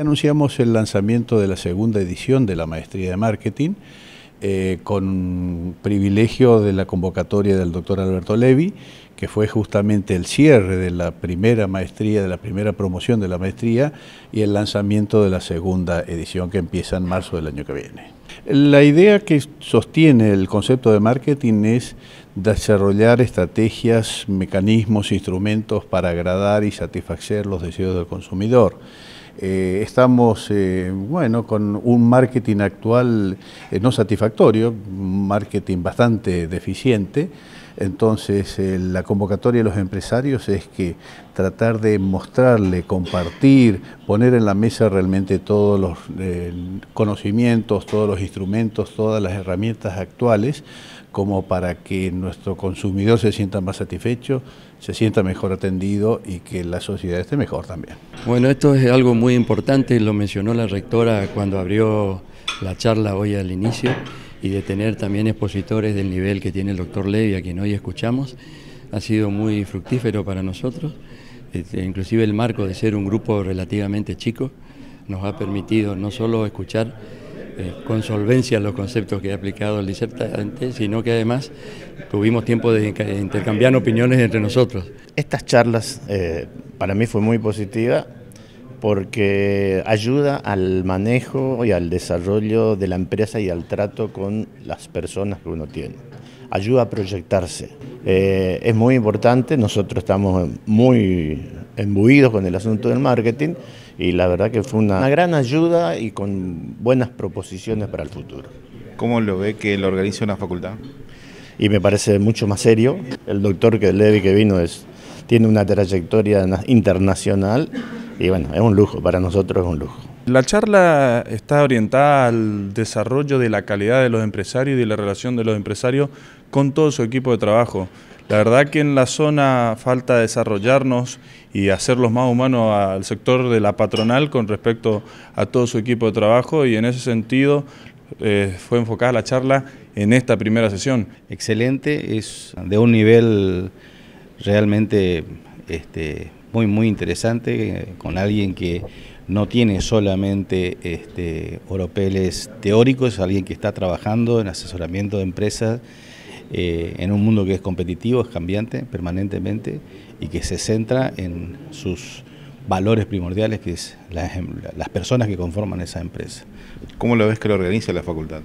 Anunciamos el lanzamiento de la segunda edición de la Maestría de Marketing eh, con privilegio de la convocatoria del doctor Alberto Levi, que fue justamente el cierre de la primera maestría, de la primera promoción de la maestría y el lanzamiento de la segunda edición que empieza en marzo del año que viene. La idea que sostiene el concepto de marketing es desarrollar estrategias, mecanismos, instrumentos para agradar y satisfacer los deseos del consumidor. Eh, estamos, eh, bueno, con un marketing actual eh, no satisfactorio, un marketing bastante deficiente, entonces, eh, la convocatoria de los empresarios es que tratar de mostrarle, compartir, poner en la mesa realmente todos los eh, conocimientos, todos los instrumentos, todas las herramientas actuales, como para que nuestro consumidor se sienta más satisfecho, se sienta mejor atendido y que la sociedad esté mejor también. Bueno, esto es algo muy importante, lo mencionó la rectora cuando abrió la charla hoy al inicio y de tener también expositores del nivel que tiene el doctor Levy, a quien hoy escuchamos, ha sido muy fructífero para nosotros. Este, inclusive el marco de ser un grupo relativamente chico nos ha permitido no solo escuchar eh, con solvencia los conceptos que ha aplicado el disertante, sino que además tuvimos tiempo de intercambiar opiniones entre nosotros. Estas charlas eh, para mí fue muy positiva porque ayuda al manejo y al desarrollo de la empresa y al trato con las personas que uno tiene. Ayuda a proyectarse. Eh, es muy importante, nosotros estamos muy embuidos con el asunto del marketing y la verdad que fue una, gran ayuda y con buenas proposiciones para el futuro. ¿Cómo lo ve que lo organiza una facultad? Y me parece mucho más serio. El doctor que Levi que vino es, tiene una trayectoria internacional y bueno, es un lujo, para nosotros es un lujo. La charla está orientada al desarrollo de la calidad de los empresarios y de la relación de los empresarios con todo su equipo de trabajo. La verdad que en la zona falta desarrollarnos y hacerlos más humanos al sector de la patronal con respecto a todo su equipo de trabajo y en ese sentido eh, fue enfocada la charla en esta primera sesión. Excelente, es de un nivel realmente este, muy, muy interesante, eh, con alguien que no tiene solamente este, oropeles teóricos, es alguien que está trabajando en asesoramiento de empresas eh, en un mundo que es competitivo, es cambiante permanentemente y que se centra en sus valores primordiales, que es las, em, las personas que conforman esa empresa. ¿Cómo lo ves que lo organiza la facultad?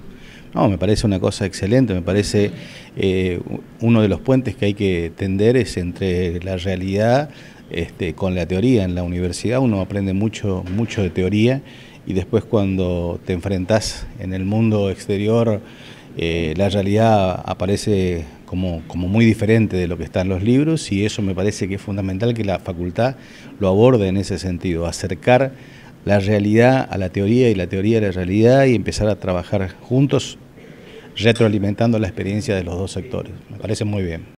No, me parece una cosa excelente, me parece eh, uno de los puentes que hay que tender es entre la realidad este, con la teoría. En la universidad uno aprende mucho, mucho de teoría y después cuando te enfrentás en el mundo exterior, eh, la realidad aparece como, como, muy diferente de lo que está en los libros y eso me parece que es fundamental que la facultad lo aborde en ese sentido, acercar la realidad a la teoría y la teoría a la realidad y empezar a trabajar juntos retroalimentando la experiencia de los dos sectores. Me parece muy bien.